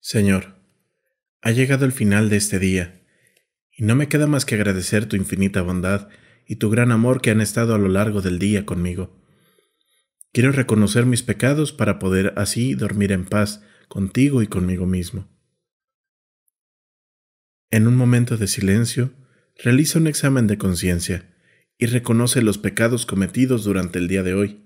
Señor, ha llegado el final de este día, y no me queda más que agradecer tu infinita bondad y tu gran amor que han estado a lo largo del día conmigo. Quiero reconocer mis pecados para poder así dormir en paz contigo y conmigo mismo. En un momento de silencio, realiza un examen de conciencia y reconoce los pecados cometidos durante el día de hoy.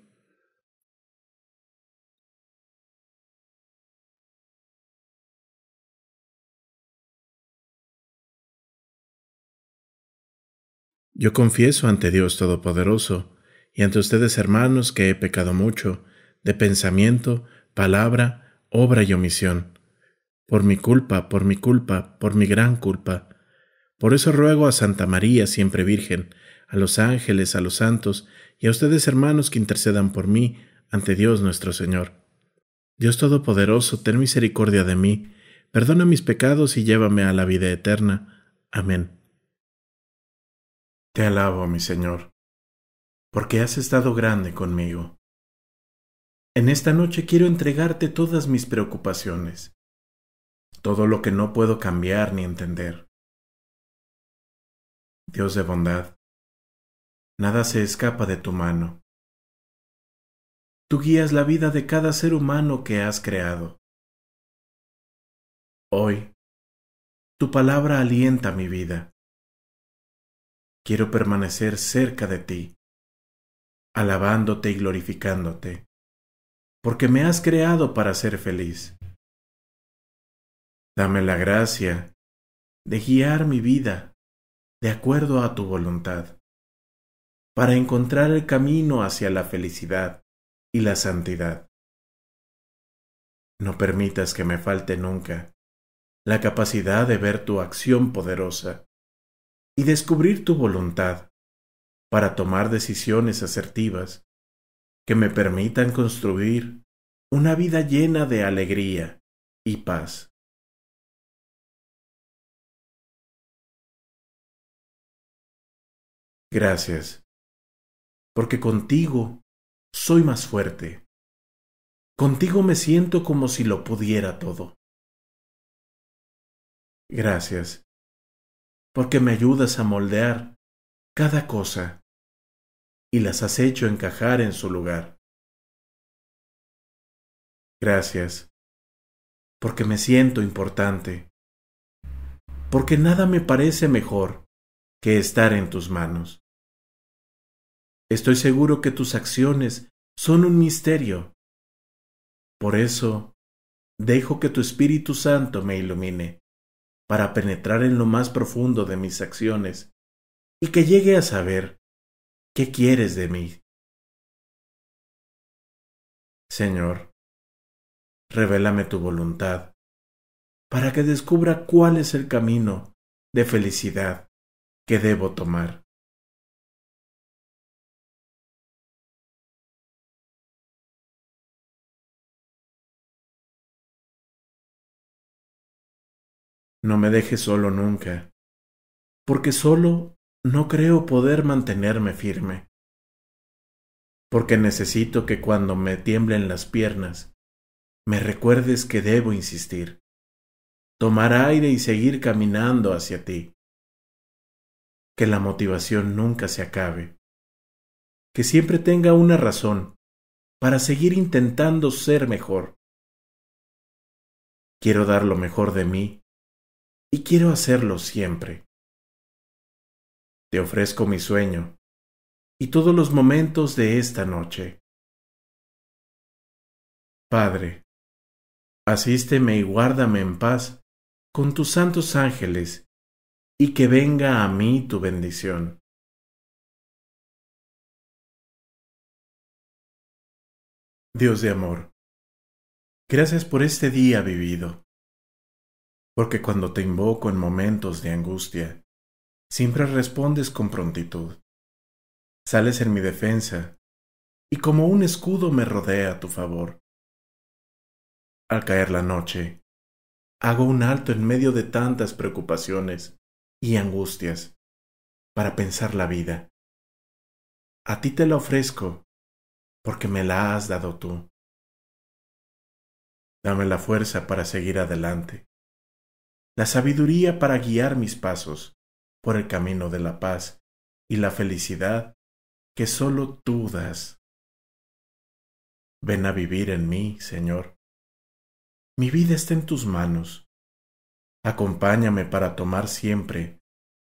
Yo confieso ante Dios Todopoderoso y ante ustedes hermanos que he pecado mucho, de pensamiento, palabra, obra y omisión. Por mi culpa, por mi culpa, por mi gran culpa. Por eso ruego a Santa María, siempre Virgen, a los ángeles, a los santos, y a ustedes hermanos que intercedan por mí ante Dios nuestro Señor. Dios Todopoderoso, ten misericordia de mí, perdona mis pecados y llévame a la vida eterna. Amén. Te alabo, mi Señor, porque has estado grande conmigo. En esta noche quiero entregarte todas mis preocupaciones, todo lo que no puedo cambiar ni entender. Dios de bondad, nada se escapa de tu mano. Tú guías la vida de cada ser humano que has creado. Hoy, tu palabra alienta mi vida. Quiero permanecer cerca de ti, alabándote y glorificándote porque me has creado para ser feliz. Dame la gracia de guiar mi vida de acuerdo a tu voluntad, para encontrar el camino hacia la felicidad y la santidad. No permitas que me falte nunca la capacidad de ver tu acción poderosa y descubrir tu voluntad para tomar decisiones asertivas que me permitan construir una vida llena de alegría y paz. Gracias, porque contigo soy más fuerte. Contigo me siento como si lo pudiera todo. Gracias, porque me ayudas a moldear cada cosa y las has hecho encajar en su lugar. Gracias, porque me siento importante, porque nada me parece mejor que estar en tus manos. Estoy seguro que tus acciones son un misterio. Por eso, dejo que tu Espíritu Santo me ilumine, para penetrar en lo más profundo de mis acciones, y que llegue a saber ¿qué quieres de mí? Señor, revélame tu voluntad, para que descubra cuál es el camino de felicidad que debo tomar. No me dejes solo nunca, porque solo no creo poder mantenerme firme, porque necesito que cuando me tiemblen las piernas, me recuerdes que debo insistir, tomar aire y seguir caminando hacia ti, que la motivación nunca se acabe, que siempre tenga una razón para seguir intentando ser mejor. Quiero dar lo mejor de mí y quiero hacerlo siempre. Te ofrezco mi sueño y todos los momentos de esta noche. Padre, asísteme y guárdame en paz con tus santos ángeles, y que venga a mí tu bendición. Dios de amor, gracias por este día vivido, porque cuando te invoco en momentos de angustia, siempre respondes con prontitud. Sales en mi defensa, y como un escudo me rodea a tu favor. Al caer la noche, hago un alto en medio de tantas preocupaciones y angustias para pensar la vida. A ti te la ofrezco porque me la has dado tú. Dame la fuerza para seguir adelante, la sabiduría para guiar mis pasos, por el camino de la paz y la felicidad que solo tú das. Ven a vivir en mí, Señor. Mi vida está en tus manos. Acompáñame para tomar siempre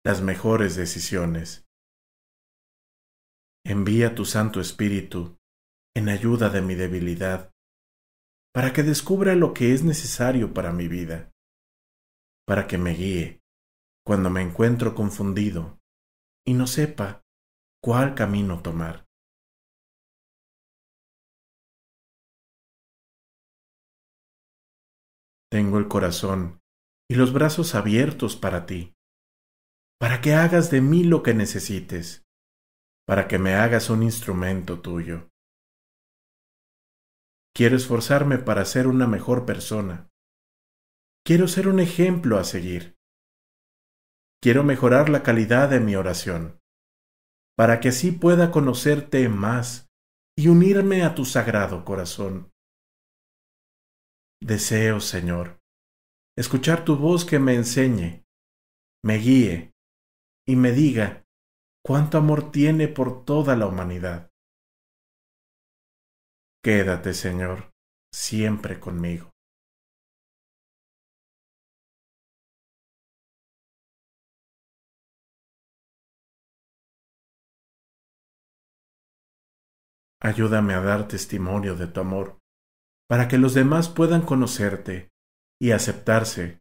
las mejores decisiones. Envía tu Santo Espíritu en ayuda de mi debilidad, para que descubra lo que es necesario para mi vida, para que me guíe cuando me encuentro confundido y no sepa cuál camino tomar. Tengo el corazón y los brazos abiertos para ti, para que hagas de mí lo que necesites, para que me hagas un instrumento tuyo. Quiero esforzarme para ser una mejor persona. Quiero ser un ejemplo a seguir quiero mejorar la calidad de mi oración, para que así pueda conocerte más y unirme a tu sagrado corazón. Deseo, Señor, escuchar tu voz que me enseñe, me guíe y me diga cuánto amor tiene por toda la humanidad. Quédate, Señor, siempre conmigo. Ayúdame a dar testimonio de tu amor, para que los demás puedan conocerte y aceptarse,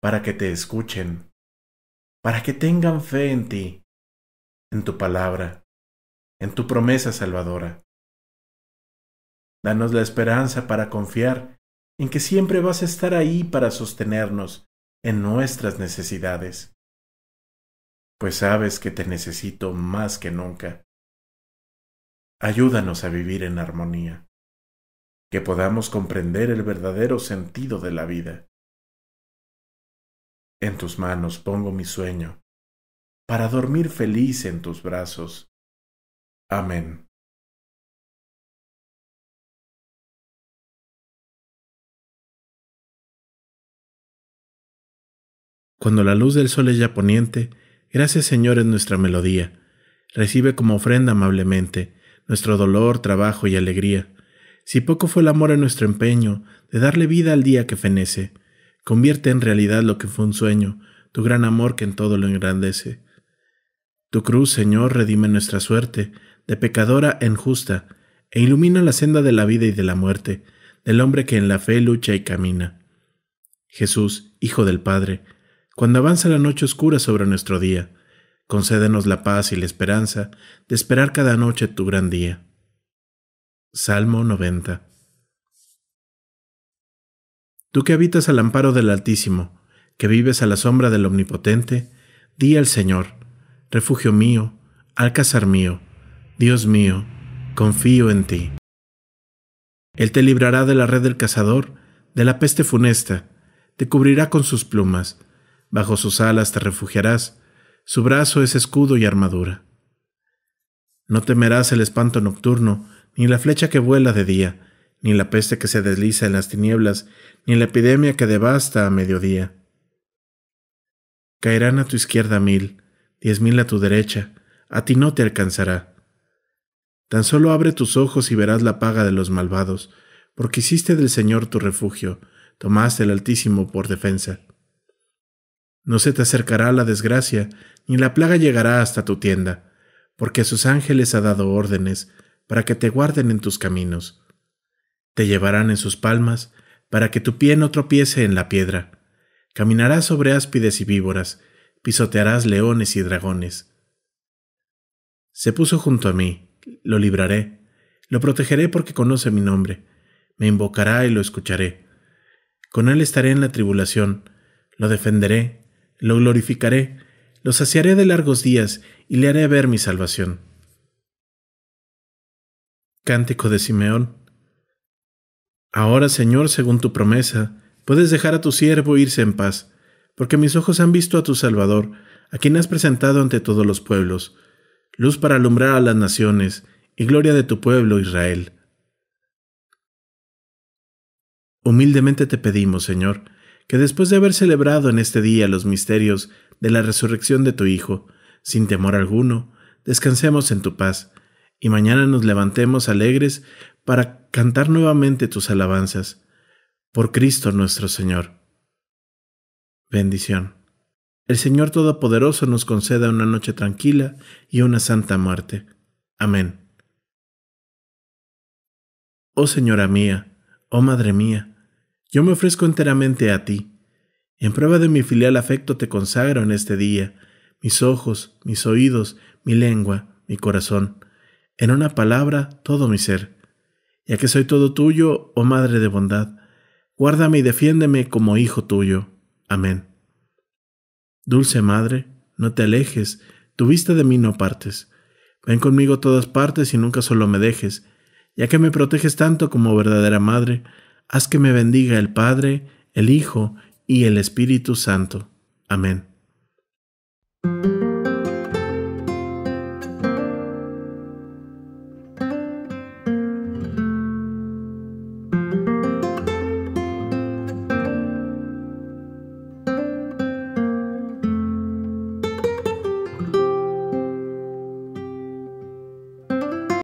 para que te escuchen, para que tengan fe en ti, en tu palabra, en tu promesa salvadora. Danos la esperanza para confiar en que siempre vas a estar ahí para sostenernos en nuestras necesidades, pues sabes que te necesito más que nunca ayúdanos a vivir en armonía, que podamos comprender el verdadero sentido de la vida. En tus manos pongo mi sueño, para dormir feliz en tus brazos. Amén. Cuando la luz del sol es ya poniente, gracias Señor en nuestra melodía, recibe como ofrenda amablemente nuestro dolor, trabajo y alegría. Si poco fue el amor en nuestro empeño de darle vida al día que fenece, convierte en realidad lo que fue un sueño, tu gran amor que en todo lo engrandece. Tu cruz, Señor, redime nuestra suerte, de pecadora en justa, e ilumina la senda de la vida y de la muerte, del hombre que en la fe lucha y camina. Jesús, Hijo del Padre, cuando avanza la noche oscura sobre nuestro día, concédenos la paz y la esperanza de esperar cada noche tu gran día. Salmo 90. Tú que habitas al amparo del Altísimo, que vives a la sombra del Omnipotente, di al Señor, refugio mío, alcázar mío, Dios mío, confío en ti. Él te librará de la red del cazador, de la peste funesta, te cubrirá con sus plumas, bajo sus alas te refugiarás, su brazo es escudo y armadura. No temerás el espanto nocturno, ni la flecha que vuela de día, ni la peste que se desliza en las tinieblas, ni la epidemia que devasta a mediodía. Caerán a tu izquierda mil, diez mil a tu derecha, a ti no te alcanzará. Tan solo abre tus ojos y verás la paga de los malvados, porque hiciste del Señor tu refugio, tomaste el Altísimo por defensa. No se te acercará la desgracia, ni la plaga llegará hasta tu tienda, porque sus ángeles ha dado órdenes para que te guarden en tus caminos. Te llevarán en sus palmas, para que tu pie no tropiece en la piedra. Caminarás sobre áspides y víboras, pisotearás leones y dragones. Se puso junto a mí, lo libraré, lo protegeré porque conoce mi nombre, me invocará y lo escucharé. Con él estaré en la tribulación, lo defenderé lo glorificaré, lo saciaré de largos días y le haré ver mi salvación. Cántico de Simeón. Ahora, Señor, según tu promesa, puedes dejar a tu siervo irse en paz, porque mis ojos han visto a tu Salvador, a quien has presentado ante todos los pueblos, luz para alumbrar a las naciones y gloria de tu pueblo Israel. Humildemente te pedimos, Señor, que después de haber celebrado en este día los misterios de la resurrección de tu Hijo, sin temor alguno, descansemos en tu paz, y mañana nos levantemos alegres para cantar nuevamente tus alabanzas. Por Cristo nuestro Señor. Bendición. El Señor Todopoderoso nos conceda una noche tranquila y una santa muerte. Amén. Oh Señora mía, oh Madre mía, yo me ofrezco enteramente a ti. En prueba de mi filial afecto te consagro en este día, mis ojos, mis oídos, mi lengua, mi corazón, en una palabra, todo mi ser. Ya que soy todo tuyo, oh Madre de bondad, guárdame y defiéndeme como hijo tuyo. Amén. Dulce Madre, no te alejes, tu vista de mí no partes. Ven conmigo a todas partes y nunca solo me dejes, ya que me proteges tanto como verdadera madre, Haz que me bendiga el Padre, el Hijo y el Espíritu Santo. Amén.